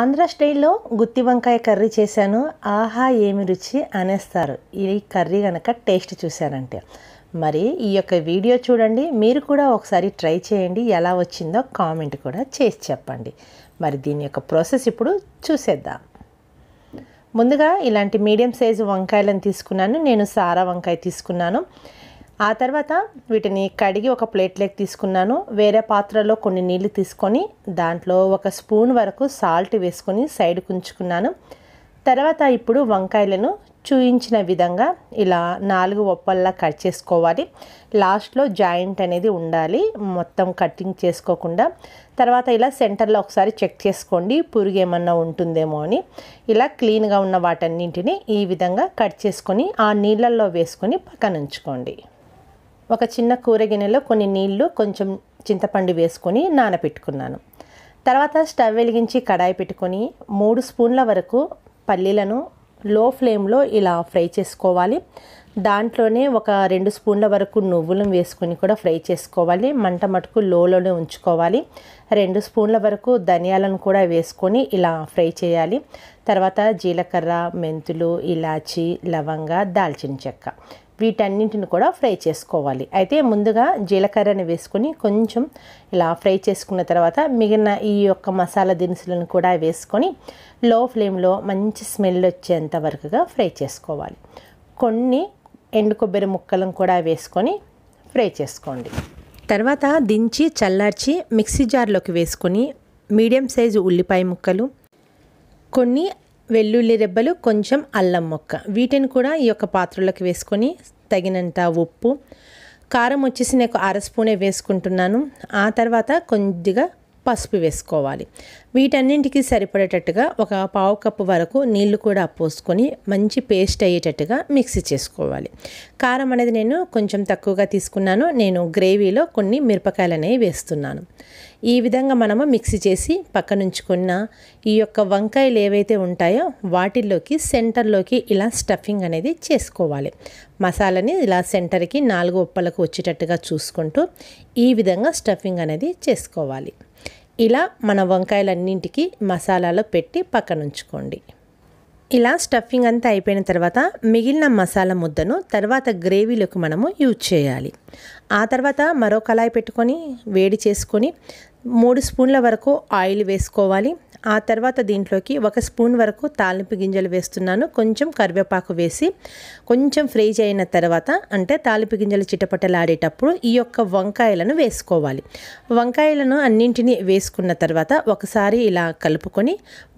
ఆంధ్ర స్టైల్లో గుత్తి వంకాయ కర్రీ చేశాను ఆహా ఏమి రుచి అనేస్తారు ఈ కర్రీ కనుక టేస్ట్ చూశారంటే మరి ఈ యొక్క వీడియో చూడండి మీరు కూడా ఒకసారి ట్రై చేయండి ఎలా వచ్చిందో కామెంట్ కూడా చేసి చెప్పండి మరి దీని యొక్క ప్రాసెస్ ఇప్పుడు చూసేద్దాం ముందుగా ఇలాంటి మీడియం సైజు వంకాయలను తీసుకున్నాను నేను సారా వంకాయ తీసుకున్నాను ఆ తర్వాత వీటిని కడిగి ఒక ప్లేట్లోకి తీసుకున్నాను వేరే పాత్రలో కొన్ని నీళ్లు తీసుకొని దాంట్లో ఒక స్పూన్ వరకు సాల్ట్ వేసుకొని సైడ్ ఉంచుకున్నాను తర్వాత ఇప్పుడు వంకాయలను చూయించిన విధంగా ఇలా నాలుగు ఒప్పల్లా కట్ చేసుకోవాలి లాస్ట్లో జాయింట్ అనేది ఉండాలి మొత్తం కట్టింగ్ చేసుకోకుండా తర్వాత ఇలా సెంటర్లో ఒకసారి చెక్ చేసుకోండి పురుగు ఏమన్నా ఉంటుందేమో అని ఇలా క్లీన్గా ఉన్న వాటన్నింటిని ఈ విధంగా కట్ చేసుకొని ఆ నీళ్ళల్లో వేసుకొని పక్కన ఉంచుకోండి ఒక చిన్న కూర గిన్నెలో కొన్ని నీళ్లు కొంచెం చింతపండు వేసుకొని నానపెట్టుకున్నాను తర్వాత స్టవ్ వెలిగించి కడాయి పెట్టుకొని మూడు స్పూన్ల వరకు పల్లీలను లో ఫ్లేమ్లో ఇలా ఫ్రై చేసుకోవాలి దాంట్లోనే ఒక రెండు స్పూన్ల వరకు నువ్వులను వేసుకొని కూడా ఫ్రై చేసుకోవాలి మంట మటుకు లోలోనే ఉంచుకోవాలి రెండు స్పూన్ల వరకు ధనియాలను కూడా వేసుకొని ఇలా ఫ్రై చేయాలి తర్వాత జీలకర్ర మెంతులు ఇలాచి లవంగ దాల్చిన చెక్క వీటన్నింటిని కూడా ఫ్రై చేసుకోవాలి అయితే ముందుగా జీలకర్రని వేసుకొని కొంచెం ఇలా ఫ్రై చేసుకున్న తర్వాత మిగిలిన ఈ యొక్క మసాలా దినుసులను కూడా వేసుకొని లో ఫ్లేమ్లో మంచి స్మెల్ వచ్చేంత వరకుగా ఫ్రై చేసుకోవాలి కొన్ని ఎండు కొబ్బరి ముక్కలను కూడా వేసుకొని ఫ్రై చేసుకోండి తర్వాత దించి చల్లార్చి మిక్సీ జార్లోకి వేసుకొని మీడియం సైజు ఉల్లిపాయ ముక్కలు కొన్ని వెల్లుల్లి రెబ్బలు కొంచెం అల్లం మొక్క వీటిని కూడా ఈ యొక్క పాత్రలోకి వేసుకొని తగినంత ఉప్పు కారం వచ్చేసి నేను అర స్పూనే వేసుకుంటున్నాను ఆ తర్వాత కొద్దిగా పసుపు వేసుకోవాలి వీటన్నింటికి సరిపడేటట్టుగా ఒక పావు కప్పు వరకు నీళ్లు కూడా పోసుకొని మంచి పేస్ట్ అయ్యేటట్టుగా మిక్సీ చేసుకోవాలి కారం అనేది నేను కొంచెం తక్కువగా తీసుకున్నాను నేను గ్రేవీలో కొన్ని మిరపకాయలు అనేవి వేస్తున్నాను ఈ విధంగా మనము మిక్సీ చేసి పక్కనుంచుకున్న ఈ యొక్క వంకాయలు ఏవైతే ఉంటాయో వాటిల్లోకి సెంటర్లోకి ఇలా స్టఫింగ్ అనేది చేసుకోవాలి మసాలాని ఇలా సెంటర్కి నాలుగు ఉప్పలకు వచ్చేటట్టుగా చూసుకుంటూ ఈ విధంగా స్టఫింగ్ అనేది చేసుకోవాలి ఇలా మన వంకాయలన్నింటికి మసాలాలో పెట్టి పక్కన ఉంచుకోండి ఇలా స్టఫింగ్ అంతా అయిపోయిన తర్వాత మిగిలిన మసాలా ముద్దను తర్వాత గ్రేవీలోకి మనము యూజ్ చేయాలి ఆ తర్వాత మరో కళాయి పెట్టుకొని వేడి చేసుకొని మూడు స్పూన్ల వరకు ఆయిల్ వేసుకోవాలి ఆ తర్వాత దీంట్లోకి ఒక స్పూన్ వరకు తాలింపు గింజలు వేస్తున్నాను కొంచెం కరివేపాకు వేసి కొంచెం ఫ్రై అయిన తర్వాత అంటే తాలింపు గింజలు చిటపటలాడేటప్పుడు ఈ యొక్క వంకాయలను వేసుకోవాలి వంకాయలను అన్నింటినీ వేసుకున్న తర్వాత ఒకసారి ఇలా కలుపుకొని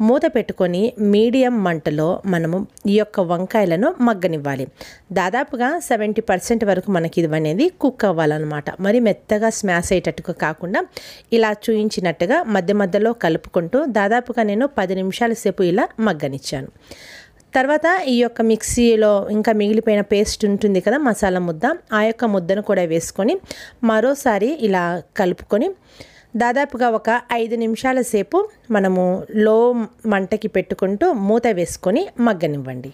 మూత పెట్టుకొని మీడియం మంటలో మనము ఈ యొక్క వంకాయలను మగ్గనివ్వాలి దాదాపుగా సెవెంటీ పర్సెంట్ వరకు మనకి ఇది అనేది కుక్ అవ్వాలన్నమాట మరి మెత్తగా స్మాష్ అయ్యేటట్టుగా కాకుండా ఇలా చూయించినట్టుగా మధ్య మధ్యలో కలుపుకుంటూ దాదాపుగా నేను పది నిమిషాల సేపు ఇలా మగ్గనిచ్చాను తర్వాత ఈ యొక్క మిక్సీలో ఇంకా మిగిలిపోయిన పేస్ట్ ఉంటుంది కదా మసాలా ముద్ద ఆ యొక్క ముద్దను కూడా వేసుకొని మరోసారి ఇలా కలుపుకొని దాదాపుగా ఒక ఐదు నిమిషాల సేపు మనము లో మంటకి పెట్టుకుంటూ మూత వేసుకొని మగ్గనివ్వండి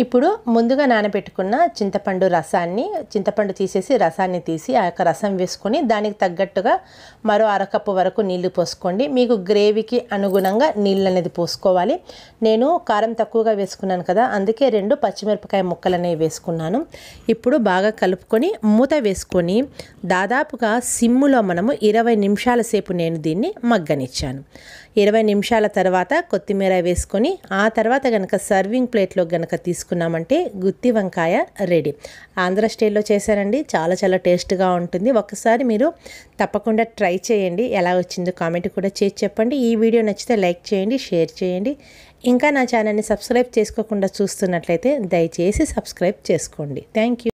ఇప్పుడు ముందుగా నానబెట్టుకున్న చింతపండు రసాన్ని చింతపండు తీసేసి రసాన్ని తీసి ఆ యొక్క రసం వేసుకొని దానికి తగ్గట్టుగా మరో అరకప్పు వరకు నీళ్లు పోసుకోండి మీకు గ్రేవీకి అనుగుణంగా నీళ్ళు అనేది పోసుకోవాలి నేను కారం తక్కువగా వేసుకున్నాను కదా అందుకే రెండు పచ్చిమిరపకాయ ముక్కలు అనేవి వేసుకున్నాను ఇప్పుడు బాగా కలుపుకొని మూత వేసుకొని దాదాపుగా సిమ్ములో మనము ఇరవై నిమిషాల సేపు నేను దీన్ని మగ్గనిచ్చాను ఇరవై నిమిషాల తర్వాత కొత్తిమీర వేసుకొని ఆ తర్వాత కనుక సర్వింగ్ ప్లేట్లో కనుక తీసుకు తీసుకున్నామంటే గుత్తి వంకాయ రెడీ ఆంధ్ర స్టైల్లో చేశారండి చాలా చాలా టేస్ట్గా ఉంటుంది ఒకసారి మీరు తప్పకుండా ట్రై చేయండి ఎలా వచ్చిందో కామెంట్ కూడా చేసి చెప్పండి ఈ వీడియో నచ్చితే లైక్ చేయండి షేర్ చేయండి ఇంకా నా ఛానల్ని సబ్స్క్రైబ్ చేసుకోకుండా చూస్తున్నట్లయితే దయచేసి సబ్స్క్రైబ్ చేసుకోండి థ్యాంక్ యూ